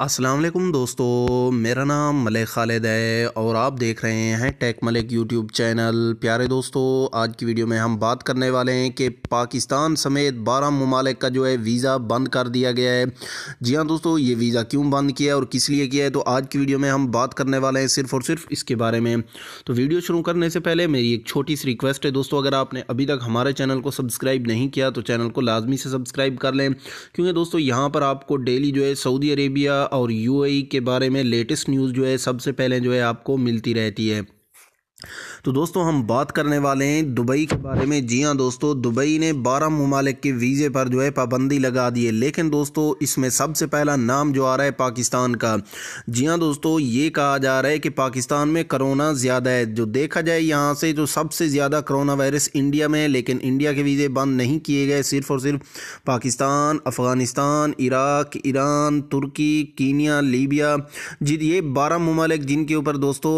असलम दोस्तों मेरा नाम मलिक खालिद है और आप देख रहे हैं टेक मलिक यूट्यूब चैनल प्यारे दोस्तों आज की वीडियो में हम बात करने वाले हैं कि पाकिस्तान समेत बारह ममालिक का जो है वीज़ा बंद कर दिया गया है जी हाँ दोस्तों ये वीज़ा क्यों बंद किया है और किस लिए किया है तो आज की वीडियो में हम बात करने वाले हैं सिर्फ और सिर्फ इसके बारे में तो वीडियो शुरू करने से पहले मेरी एक छोटी सी रिक्वेस्ट है दोस्तों अगर आपने अभी तक हमारे चैनल को सब्सक्राइब नहीं किया तो चैनल को लाजमी से सब्सक्राइब कर लें क्योंकि दोस्तों यहाँ पर आपको डेली जो है सऊदी अरेबिया और यूएई e के बारे में लेटेस्ट न्यूज़ जो है सबसे पहले जो है आपको मिलती रहती है तो दोस्तों हम बात करने वाले हैं दुबई के बारे में जी हाँ दोस्तों दुबई ने बारह ममालिक के वीज़े पर जो है पाबंदी लगा दी है लेकिन दोस्तों इसमें सबसे पहला नाम जो आ रहा है पाकिस्तान का जी हाँ दोस्तों ये कहा जा रहा है कि पाकिस्तान में करोना ज़्यादा है जो देखा जाए यहाँ से जो सबसे ज़्यादा करोना वायरस इंडिया में है लेकिन इंडिया के वीज़े बंद नहीं किए गए सिर्फ और सिर्फ पाकिस्तान अफ़गानिस्तान इराक ईरान तुर्की कीनिया लीबिया जी ये बारह ममालिक जिनके ऊपर दोस्तों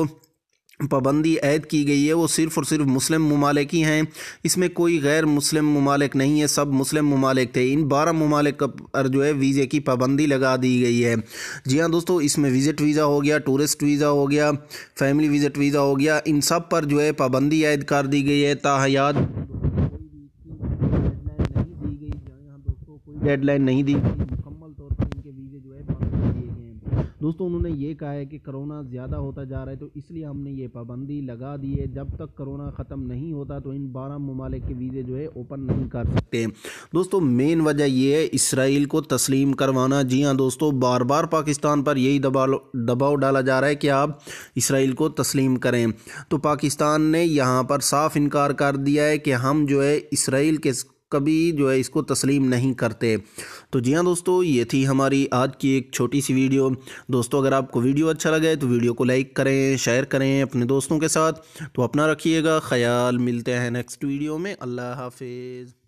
पाबंदी ऐद की गई है वो सिर्फ़ और सिर्फ मुस्लिम ममालिक ही हैं इसमें कोई गैर मुस्लिम ममालिक नहीं है सब मुस्लिम ममालिक थे इन बारह ममालिक पर जो है वीज़े की पाबंदी लगा दी गई है जी हाँ दोस्तों इसमें विज़िट वीज़ा हो गया टूरिस्ट वीज़ा हो गया फैमिली विज़िट वीज़ा हो गया इन सब पर जो है पाबंदी ऐद कर दी गई है ताहयात डेडलाइन नहीं दी गई दोस्तों उन्होंने ये कहा है कि कोरोना ज़्यादा होता जा रहा है तो इसलिए हमने ये पाबंदी लगा दी है जब तक कोरोना ख़त्म नहीं होता तो इन बारह ममालिक के वीज़े जो है ओपन नहीं कर सकते दोस्तों मेन वजह ये है इसराइल को तस्लीम करवाना जी हाँ दोस्तों बार बार पाकिस्तान पर यही दबा दबाव डाला जा रहा है कि आप इसराइल को तस्लीम करें तो पाकिस्तान ने यहाँ पर साफ इनकार कर दिया है कि हम जो है इसराइल के कभी जो है इसको तस्लीम नहीं करते तो जी हाँ दोस्तों ये थी हमारी आज की एक छोटी सी वीडियो दोस्तों अगर आपको वीडियो अच्छा लगे तो वीडियो को लाइक करें शेयर करें अपने दोस्तों के साथ तो अपना रखिएगा ख्याल मिलते हैं नेक्स्ट वीडियो में अल्लाह हाफिज़